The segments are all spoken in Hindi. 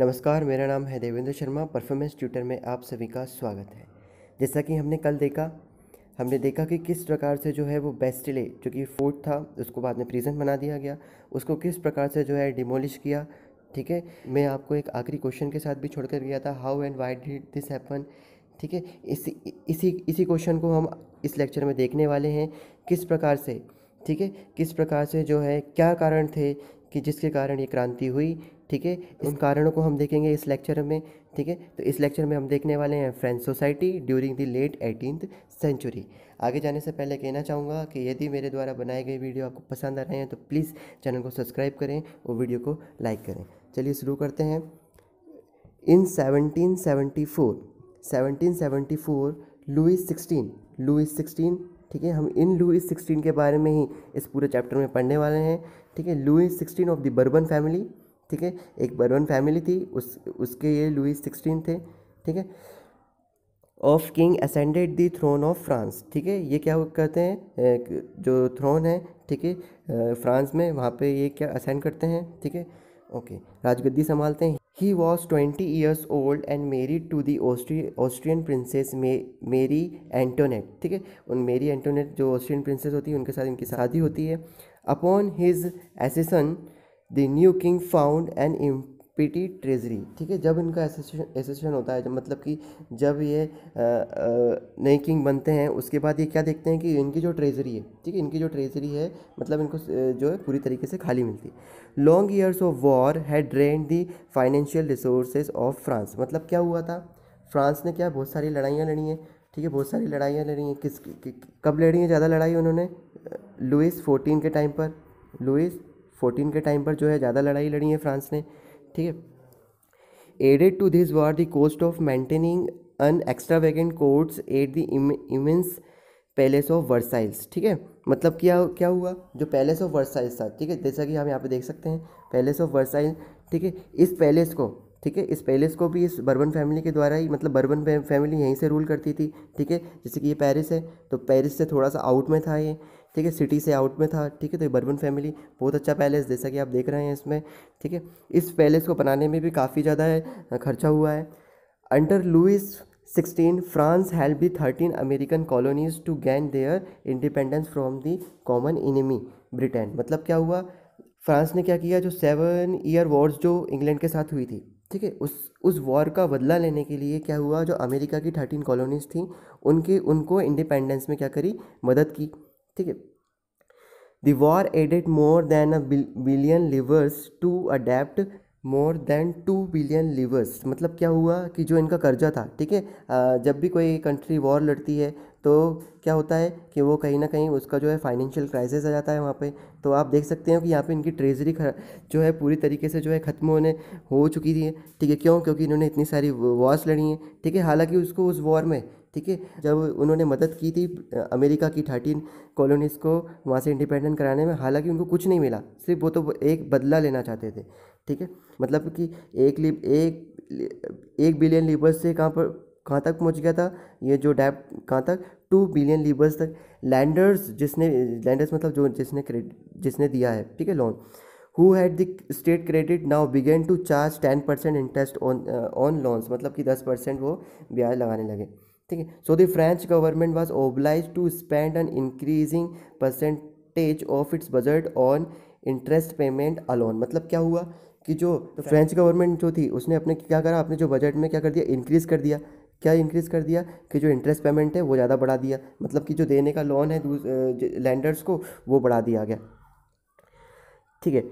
नमस्कार मेरा नाम है देवेंद्र शर्मा परफॉर्मेंस ट्यूटर में आप सभी का स्वागत है जैसा कि हमने कल देखा हमने देखा कि किस प्रकार से जो है वो बेस्टिले जो कि फोर्ट था उसको बाद में प्रिजन बना दिया गया उसको किस प्रकार से जो है डिमोलिश किया ठीक है मैं आपको एक आखिरी क्वेश्चन के साथ भी छोड़ कर गया था how and why did this happen ठीक है इसी इसी इसी क्वेश्चन को हम इस लेक्चर में देखने वाले हैं किस प्रकार से ठीक है किस प्रकार से जो है क्या कारण थे कि जिसके कारण ये क्रांति हुई ठीक है इन कारणों को हम देखेंगे इस लेक्चर में ठीक है तो इस लेक्चर में हम देखने वाले हैं French society during the late eighteenth century आगे जाने से पहले कहना चाहूँगा कि यदि मेरे द्वारा बनाए गए वीडियो आपको पसंद आ रहे हैं तो प्लीज़ चैनल को सब्सक्राइब करें और वीडियो को लाइक करें चलिए शुरू करते हैं in 1774 four Louis sixteen Louis sixteen ठीक है हम इन लुइस सिक्सटीन के बारे में ही इस पूरे चैप्टर में पढ़ने वाले हैं ठीक है Louis sixteen of the Bourbon family ठीक है एक बर्बन फैमिली थी उस उसके ये लुइस सिक्सटीन थे ठीक है of king ascended the throne of France ठीक है ये क्या कहते हैं जो थ्रोन है ठीक है फ्रांस में वहाँ पे ये क्या असेंड करते हैं ठीक है ओके राजगद्दी संभालते हैं he was twenty years old and married to the Austria Austrian princess मे मेरी एंटोनेट ठीक है उन मेरी एंटोनेट जो ऑस्ट्रियन प्रिंसेस होती है उनके साथ इनकी शादी होती है upon his accession the new king found and empty treasury ठीक है जब इनका एसोसिएशन एसोसिएशन होता है जब मतलब कि जब ये नए किंग बनते हैं उसके बाद ये क्या देखते हैं कि इनकी जो ट्रेजरी है ठीक है इनकी जो ट्रेजरी है मतलब इनको जो है पूरी तरीके से खाली मिलती है लॉन्ग ईयर्स ऑफ वॉर है drain the financial resources of France मतलब क्या हुआ था फ्रांस ने क्या बहुत सारी लड़ाइयाँ लड़ी हैं ठीक है बहुत सारी लड़ाइयाँ लड़ी हैं किस कि, कब लड़ी हैं ज़्यादा लड़ाई उन्होंने लुइस फोर्टीन के टाइम पर लुइस फोर्टीन के टाइम पर जो है ज़्यादा लड़ाई लड़ी है फ्रांस ने ठीक है added to this war the cost of maintaining an extravagant courts at the immense palace of Versailles ठीक है मतलब क्या क्या हुआ जो पैलेस ऑफ वर्साइल्स था ठीक है जैसा कि हम यहाँ पे देख सकते हैं पैलेस ऑफ वर्साइल ठीक है इस पैलेस को ठीक है इस पैलेस को भी इस बर्बन फैमिली के द्वारा ही मतलब बर्बन फैमिली यहीं से रूल करती थी ठीक है जैसे कि ये पेरिस है तो पेरिस से थोड़ा सा आउट में था ये ठीक है सिटी से आउट में था ठीक है तो ये बर्बन फैमिली बहुत अच्छा पैलेस जैसा कि आप देख रहे हैं इसमें ठीक है इस पैलेस को बनाने में भी काफ़ी ज़्यादा खर्चा हुआ है under Louis sixteen France help the thirteen American colonies to gain their independence from the common enemy Britain मतलब क्या हुआ फ्रांस ने क्या किया जो सेवन ईयर वॉर्स जो इंग्लैंड के साथ हुई थी ठीक है उस उस वॉर का बदला लेने के लिए क्या हुआ जो अमेरिका की थर्टीन कॉलोनीज थी उनके उनको इंडिपेंडेंस में क्या करी मदद की ठीक है The war added more than a billion livers to adapt more than two billion livers मतलब क्या हुआ कि जो इनका कर्जा था ठीक है जब भी कोई कंट्री वॉर लड़ती है तो क्या होता है कि वो कहीं ना कहीं उसका जो है फाइनेंशियल क्राइसिस आ जाता है वहाँ पे तो आप देख सकते हो कि यहाँ पे इनकी ट्रेजरी जो है पूरी तरीके से जो है ख़त्म होने हो चुकी थी ठीक है क्यों क्योंकि इन्होंने इतनी सारी वॉर्स लड़ी हैं ठीक है हालाँकि उसको उस वॉर में ठीक है जब उन्होंने मदद की थी अमेरिका की थर्टीन कॉलोनीज़ को वहाँ से इंडिपेंडेंट कराने में हालांकि उनको कुछ नहीं मिला सिर्फ वो तो एक बदला लेना चाहते थे ठीक है मतलब कि एक लिप एक एक बिलियन लीबर्स से कहाँ पर कहाँ तक पहुँच गया था ये जो डैप कहाँ तक टू बिलियन लीबर्स तक लैंडर्स जिसने लैंडर्स मतलब जो जिसने क्रेडिट जिसने दिया है ठीक है loan who had the state credit now began to charge ten percent interest on on loans मतलब कि दस परसेंट वो ब्याज लगाने लगे ठीक है so the French government was obliged to spend an increasing percentage of its budget on interest payment alone मतलब क्या हुआ कि जो फ्रेंच गवर्नमेंट जो थी उसने अपने क्या करा अपने जो बजट में क्या कर दिया इंक्रीज़ कर दिया क्या इंक्रीज़ कर दिया कि जो इंटरेस्ट पेमेंट है वो ज़्यादा बढ़ा दिया मतलब कि जो देने का लोन है लैंडर्स को वो बढ़ा दिया गया ठीक है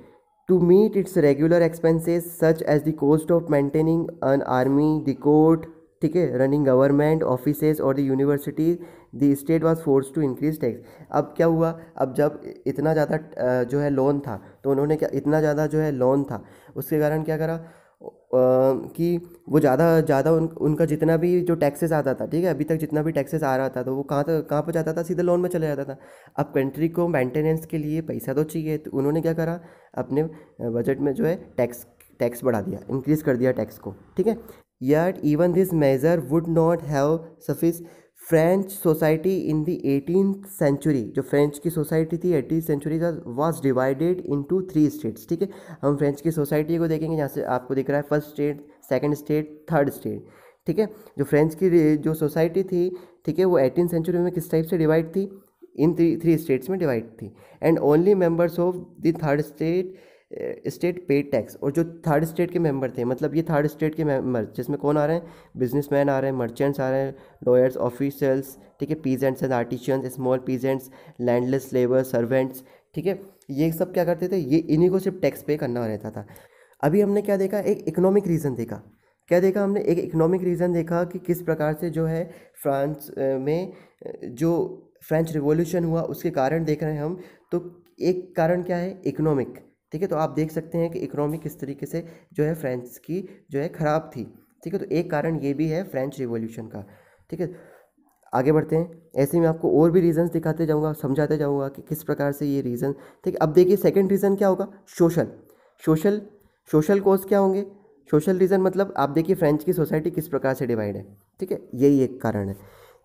to meet its regular expenses such as the cost of maintaining an army the court ठीक है रनिंग गवर्नमेंट ऑफिसेज और the university the state was force to increase tax अब क्या हुआ अब जब इतना ज़्यादा जो है लोन था तो उन्होंने क्या इतना ज़्यादा जो है लोन था उसके कारण क्या करा कि वो ज़्यादा ज़्यादा उन उनका जितना भी जो टैक्सेस आता था ठीक है अभी तक जितना भी टैक्सेस आ रहा था तो वो कहाँ तक कहाँ पर जाता था सीधे लोन में चला जाता था अब कंट्री को मेंटेनेंस के लिए पैसा तो चाहिए तो उन्होंने क्या करा अपने बजट में जो है टैक्स टैक्स बढ़ा दिया इंक्रीज़ कर दिया टैक्स को ठीक है yet even this measure would not have suffice French society in the eighteen century जो फ्रेंच की सोसाइटी थी एटीन सेंचुरी का was divided into three states ठीक है हम फ्रेंच की सोसाइटी को देखेंगे जहाँ से आपको दिख रहा है first state second state third state ठीक है जो फ्रेंच की जो सोसाइटी थी ठीक है वो एटीन सेंचुरी में किस टाइप से डिवाइड थी इन थ्री थ्री स्टेट्स में डिवाइड थी and only members of the third state state paid tax और जो थर्ड स्टेट के मेंबर थे मतलब ये थर्ड स्टेट के मेंबर जिसमें कौन आ रहे हैं बिजनेसमैन आ रहे हैं मर्चेंट्स आ रहे हैं लॉयर्स ऑफिशियल्स ठीक है peasants and artisans small peasants landless labour servants ठीक है ये सब क्या करते थे ये इन्हीं को सिर्फ टैक्स पे करना रहता था अभी हमने क्या देखा एक इकोनॉमिक रीज़न देखा क्या देखा हमने एक इकोनॉमिक रीज़न देखा कि किस प्रकार से जो है फ्रांस में जो फ्रेंच रिवॉल्यूशन हुआ उसके कारण देख रहे हैं हम तो एक कारण क्या है इकोनॉमिक ठीक है तो आप देख सकते हैं कि इकोनॉमी किस तरीके से जो है फ्रेंच की जो है ख़राब थी ठीक है तो एक कारण ये भी है फ्रेंच रिवोल्यूशन का ठीक है आगे बढ़ते हैं ऐसे में आपको और भी रीजंस दिखाते जाऊंगा समझाते जाऊंगा कि किस प्रकार से ये रीज़न ठीक है अब देखिए सेकंड रीज़न क्या होगा सोशल सोशल सोशल कोज क्या होंगे सोशल रीज़न मतलब आप देखिए फ्रेंच की सोसाइटी किस प्रकार से डिवाइड है ठीक है यही एक कारण है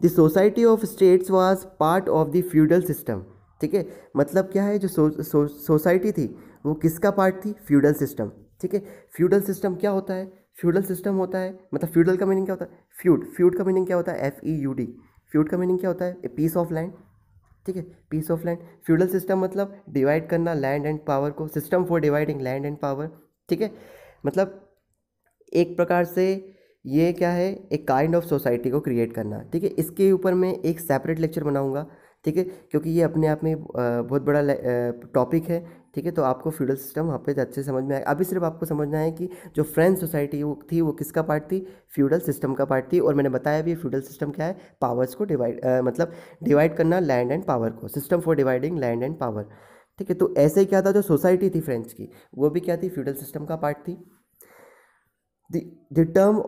the society of states was part of the feudal system ठीक है मतलब क्या है जो सोसाइटी सो, सो, थी वो किसका पार्ट थी फ्यूडल सिस्टम ठीक है फ्यूडल सिस्टम क्या होता है फ्यूडल सिस्टम होता है मतलब फ्यूडल का मीनिंग क्या होता है फ्यूड फ्यूड का मीनिंग क्या होता है F E U D feud का मीनिंग क्या होता है ए पीस ऑफ लैंड ठीक है piece of land feudal system मतलब डिवाइड करना लैंड एंड पावर को system for dividing land and power ठीक है मतलब एक प्रकार से ये क्या है एक काइंड ऑफ सोसाइटी को क्रिएट करना ठीक है इसके ऊपर मैं एक सेपरेट लेक्चर बनाऊंगा ठीक है क्योंकि ये अपने आप में बहुत बड़ा टॉपिक है ठीक है तो आपको फ्यूडल सिस्टम वहाँ पे अच्छे समझ में आए अभी सिर्फ आपको समझना है कि जो फ्रेंच सोसाइटी वो थी वो किसका पार्ट थी फ्यूडल सिस्टम का पार्ट थी और मैंने बताया भी फ्यूडल सिस्टम क्या है पावर्स को डिवाइड मतलब डिवाइड करना लैंड एंड पावर को system for dividing land and power ठीक है तो ऐसे ही क्या था जो सोसाइटी थी फ्रेंच की वो भी क्या थी फ्यूडल सिस्टम का पार्ट थी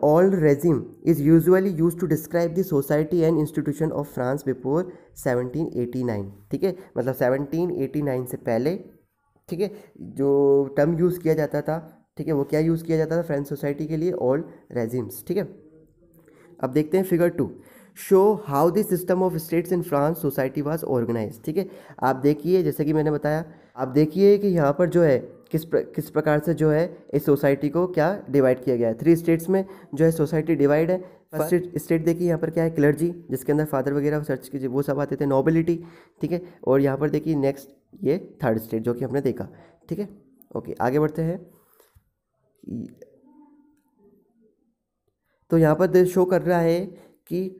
old regime is usually used to describe to society and institution of France before seventeen before 1789 ठीक है मतलब 1789 से पहले ठीक है जो टर्म यूज़ किया जाता था ठीक है वो क्या यूज़ किया जाता था फ्रेंच सोसाइटी के लिए ऑल रेजिम्स ठीक है अब देखते हैं figure to show how the system of states in France society was organise ठीक है आप देखिए जैसे कि मैंने बताया आप देखिए कि यहाँ पर जो है किस प्र, किस प्रकार से जो है इस सोसाइटी को क्या डिवाइड किया गया है थ्री स्टेट्स में जो है सोसाइटी डिवाइड है फर्स्ट स्टेट देखिए यहाँ पर क्या है क्लर्जी जिसके अंदर फादर वगैरह सर्च कीजिए वो सब आते थे नॉबिलिटी ठीक है और यहाँ पर देखिए नेक्स्ट ये थर्ड स्टेट जो कि हमने देखा ठीक है ओके आगे बढ़ते हैं तो यहाँ पर शो कर रहा है कि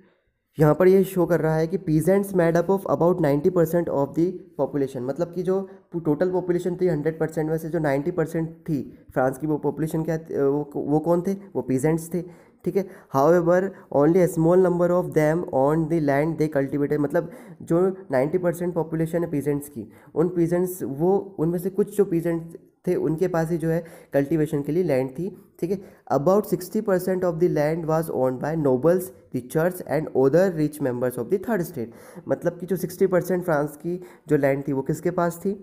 यहाँ पर ये शो कर रहा है कि peasants made up of about ninety percent of the population मतलब कि जो टोटल पॉपुलेशन थी हंड्रेड परसेंट में से जो नाइन्टी परसेंट थी फ्रांस की वो पॉपुलेशन क्या वो वो कौन थे वो पीजेंट्स थे ठीक है however only a small number of them on the land they cultivated मतलब जो नाइन्टी परसेंट पॉपुलेशन है पीजेंट्स की उन पीजेंट्स वो उनमें से कुछ जो पीजेंट्स थे उनके पास ही जो है कल्टिवेशन के लिए लैंड थी ठीक है about sixty percent of the land was own by nobles the church and other rich members of the third state मतलब कि जो सिक्सटी परसेंट फ्रांस की जो लैंड थी वो किसके पास थी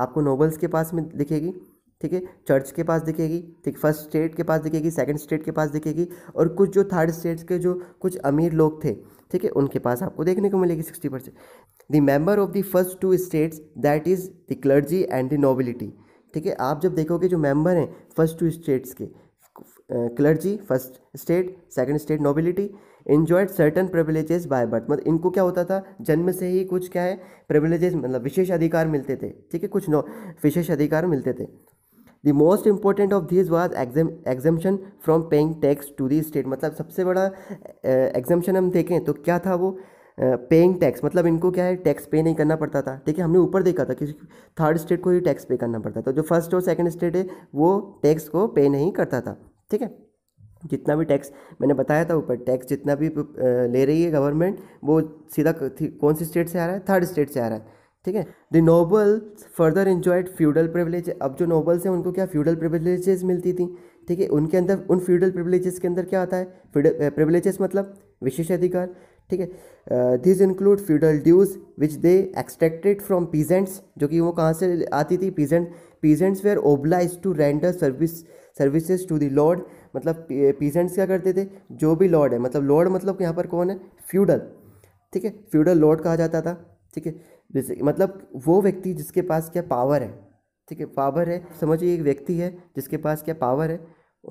आपको नोबल्स के पास में दिखेगी ठीक है चर्च के पास दिखेगी ठीक फर्स्ट स्टेट के पास दिखेगी सेकंड स्टेट के पास दिखेगी और कुछ जो थर्ड स्टेट्स के जो कुछ अमीर लोग थे ठीक है उनके पास आपको देखने को मिलेगी sixty percent the member of the first two states that is the clergy and the nobility ठीक है आप जब देखोगे जो मेंबर हैं फर्स्ट टू स्टेट्स के clergy first state second state nobility enjoyed certain privileges by birth मतलब इनको क्या होता था जन्म से ही कुछ क्या है प्रिविलेजेस मतलब विशेष अधिकार मिलते थे ठीक है कुछ नो विशेष अधिकार मिलते थे the most important of this was exemption from paying tax to the state मतलब सबसे बड़ा एग्जामेशन हम देखें तो क्या था वो पेइंग टैक्स मतलब इनको क्या है टैक्स पे नहीं करना पड़ता था ठीक है हमने ऊपर देखा था कि थर्ड स्टेट को ही टैक्स पे करना पड़ता था तो जो फर्स्ट और सेकंड स्टेट है वो टैक्स को पे नहीं करता था ठीक है जितना भी टैक्स मैंने बताया था ऊपर टैक्स जितना भी ले रही है गवर्नमेंट वो सीधा कौन सी स्टेट से आ रहा है थर्ड स्टेट से आ रहा है ठीक है the nobles further enjoyed feudal privilege अब जो नोबल्स हैं उनको क्या फ्यूडल प्रिवलेजेस मिलती थी ठीक है उनके अंदर उन फ्यूडल प्रिवलेजेस के अंदर क्या आता है प्रिवलेजेस मतलब विशेष अधिकार ठीक है this include feudal dues which they extracted from peasants जो कि वो कहाँ से आती थी peasant peasants were obliged to render service services to the lord मतलब पीजेंट्स क्या करते थे जो भी लॉर्ड है मतलब लॉर्ड मतलब यहाँ पर कौन है फ्यूडल ठीक है फ्यूडल लॉर्ड कहा जाता था ठीक है जैसे मतलब वो व्यक्ति जिसके पास क्या पावर है ठीक है पावर है समझिए एक व्यक्ति है जिसके पास क्या पावर है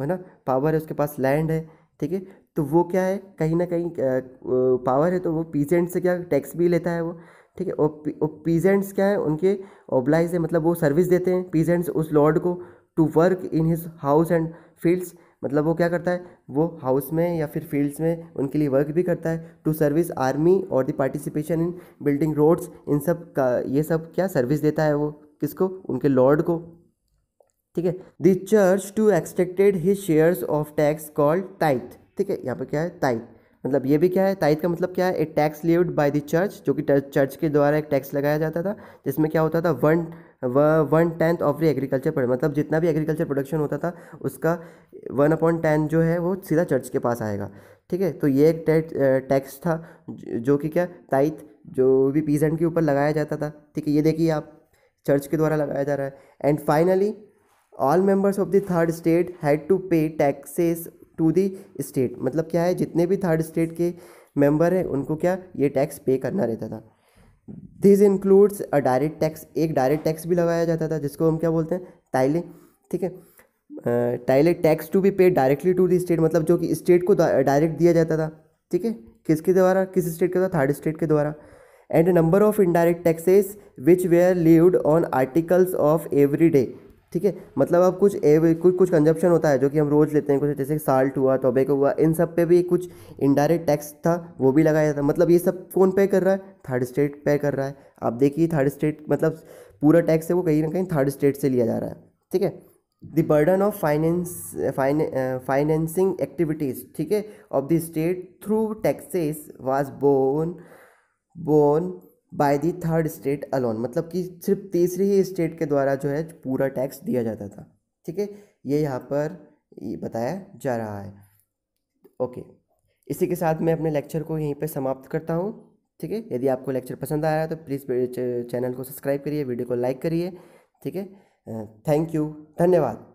है ना पावर है उसके पास लैंड है ठीक है तो वो क्या है कहीं ना कहीं पावर है तो वो पीजेंट से क्या टैक्स भी लेता है वो ठीक है और पीजेंट्स क्या है उनके ओब्लाइज है मतलब वो सर्विस देते हैं पीजेंट्स उस लॉर्ड को to work in his house and fields मतलब वो क्या करता है वो हाउस में या फिर फील्ड्स में उनके लिए वर्क भी करता है टू सर्विस आर्मी और the participation in building roads इन सब का ये सब क्या सर्विस देता है वो किसको उनके लॉर्ड को ठीक है the church too extracted he shares of tax called tithe ठीक है यहाँ पर क्या है ताइथ मतलब ये भी क्या है ताइथ का मतलब क्या है a tax levied by the church जो कि चर्च के द्वारा एक टैक्स लगाया जाता था जिसमें क्या होता था one one tenth of the agriculture product मतलब जितना भी एग्रीकल्चर प्रोडक्शन होता था उसका वन अपॉइंट टेंथ जो है वो सीधा चर्च के पास आएगा ठीक है तो ये एक टैक्स था जो कि क्या ताइथ जो भी पीजेंट के ऊपर लगाया जाता था ठीक है ये देखिए आप चर्च के द्वारा लगाया जा रहा है and finally all members of the third state had to pay taxes to the state मतलब क्या है जितने भी थर्ड स्टेट के मेंबर हैं उनको क्या ये टैक्स पे करना रहता था this includes a direct tax एक डायरेक्ट टैक्स भी लगाया जाता था जिसको हम क्या बोलते हैं टाइले ठीक है टाइले tax to be paid directly to the state मतलब जो कि स्टेट को डायरेक्ट दिया जाता था ठीक है किसके द्वारा किस स्टेट के द्वारा थर्ड स्टेट के द्वारा and number of indirect taxes which were lived on articles of every day ठीक है मतलब अब कुछ ए, कुछ कुछ कंजप्शन होता है जो कि हम रोज़ लेते हैं कुछ जैसे साल्ट हुआ टोबेको हुआ इन सब पे भी कुछ इनडायरेक्ट टैक्स था वो भी लगाया जाता मतलब ये सब कौन पे कर रहा है थर्ड स्टेट पे कर रहा है आप देखिए थर्ड स्टेट मतलब पूरा टैक्स है वो कहीं ना कहीं थर्ड स्टेट से लिया जा रहा है ठीक है the burden of finance financing activities ठीक है of the state through taxes was borne borne by the third state alone मतलब कि सिर्फ तीसरी ही स्टेट के द्वारा जो है पूरा टैक्स दिया जाता था ठीक है ये यहाँ पर बताया जा रहा है ओके इसी के साथ मैं अपने लेक्चर को यहीं पर समाप्त करता हूँ ठीक है यदि आपको लेक्चर पसंद आया तो प्लीज़ चैनल को सब्सक्राइब करिए वीडियो को लाइक करिए ठीक है थैंक यू धन्यवाद